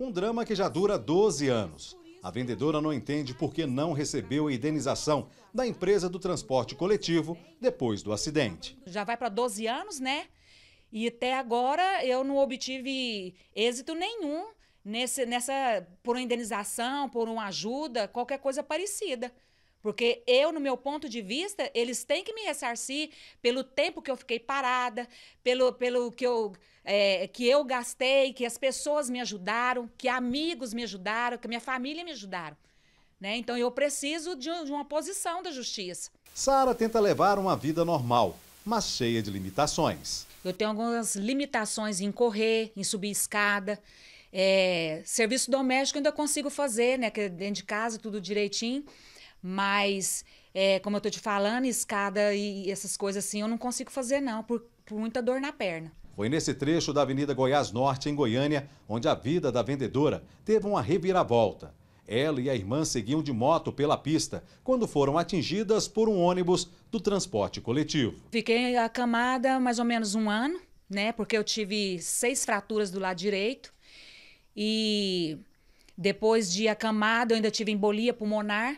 Um drama que já dura 12 anos. A vendedora não entende por que não recebeu a indenização da empresa do transporte coletivo depois do acidente. Já vai para 12 anos, né? E até agora eu não obtive êxito nenhum nesse, nessa por uma indenização, por uma ajuda, qualquer coisa parecida. Porque eu, no meu ponto de vista, eles têm que me ressarcir pelo tempo que eu fiquei parada, pelo, pelo que, eu, é, que eu gastei, que as pessoas me ajudaram, que amigos me ajudaram, que minha família me ajudaram. Né? Então eu preciso de, de uma posição da justiça. Sara tenta levar uma vida normal, mas cheia de limitações. Eu tenho algumas limitações em correr, em subir escada. É, serviço doméstico ainda consigo fazer, né? Que é dentro de casa, tudo direitinho. Mas, é, como eu tô te falando, escada e essas coisas assim, eu não consigo fazer, não, por, por muita dor na perna. Foi nesse trecho da Avenida Goiás Norte, em Goiânia, onde a vida da vendedora teve uma reviravolta. Ela e a irmã seguiam de moto pela pista quando foram atingidas por um ônibus do transporte coletivo. Fiquei acamada mais ou menos um ano, né? Porque eu tive seis fraturas do lado direito. E depois de acamada, eu ainda tive embolia pulmonar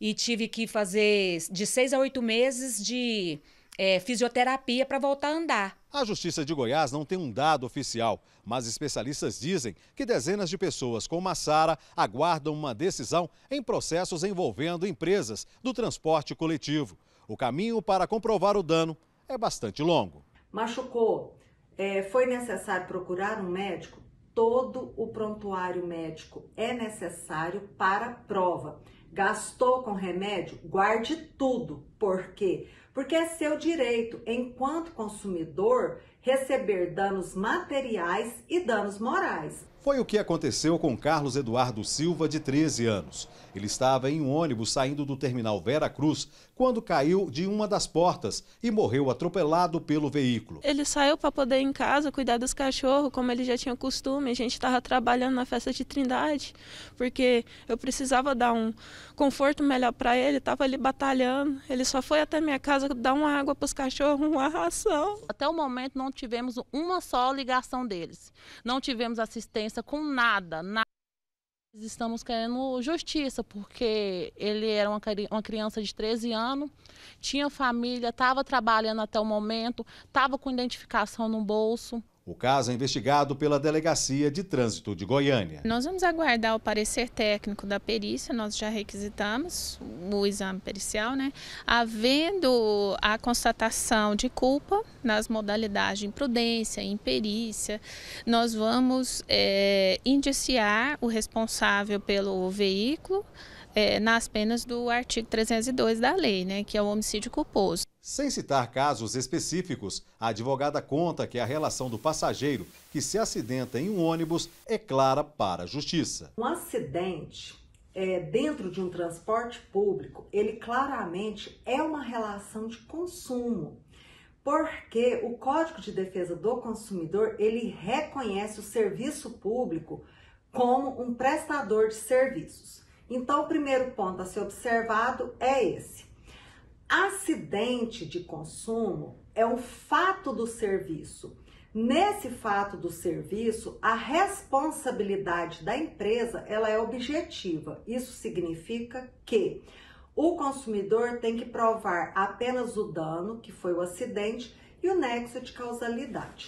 e tive que fazer de seis a oito meses de é, fisioterapia para voltar a andar. A Justiça de Goiás não tem um dado oficial, mas especialistas dizem que dezenas de pessoas como a Sara aguardam uma decisão em processos envolvendo empresas do transporte coletivo. O caminho para comprovar o dano é bastante longo. Machucou. É, foi necessário procurar um médico? Todo o prontuário médico é necessário para prova. Gastou com remédio? Guarde tudo. Por quê? Porque é seu direito, enquanto consumidor, receber danos materiais e danos morais. Foi o que aconteceu com Carlos Eduardo Silva, de 13 anos. Ele estava em um ônibus saindo do terminal Vera Cruz quando caiu de uma das portas e morreu atropelado pelo veículo. Ele saiu para poder ir em casa cuidar dos cachorros, como ele já tinha costume. A gente estava trabalhando na festa de Trindade, porque eu precisava dar um conforto melhor para ele, estava ali batalhando. Ele só foi até minha casa dar uma água para os cachorros, uma ração. Até o momento não tivemos uma só ligação deles. Não tivemos assistência com nada, nada. Estamos querendo justiça, porque ele era uma, uma criança de 13 anos, tinha família, estava trabalhando até o momento, estava com identificação no bolso. O caso é investigado pela Delegacia de Trânsito de Goiânia. Nós vamos aguardar o parecer técnico da perícia, nós já requisitamos o exame pericial, né? Havendo a constatação de culpa nas modalidades de imprudência, imperícia, nós vamos é, indiciar o responsável pelo veículo é, nas penas do artigo 302 da lei, né? Que é o homicídio culposo. Sem citar casos específicos, a advogada conta que a relação do passageiro que se acidenta em um ônibus é clara para a justiça. Um acidente é, dentro de um transporte público, ele claramente é uma relação de consumo, porque o Código de Defesa do Consumidor ele reconhece o serviço público como um prestador de serviços. Então, o primeiro ponto a ser observado é esse Acidente de consumo é o fato do serviço. Nesse fato do serviço, a responsabilidade da empresa, ela é objetiva. Isso significa que o consumidor tem que provar apenas o dano, que foi o acidente, e o nexo de causalidade.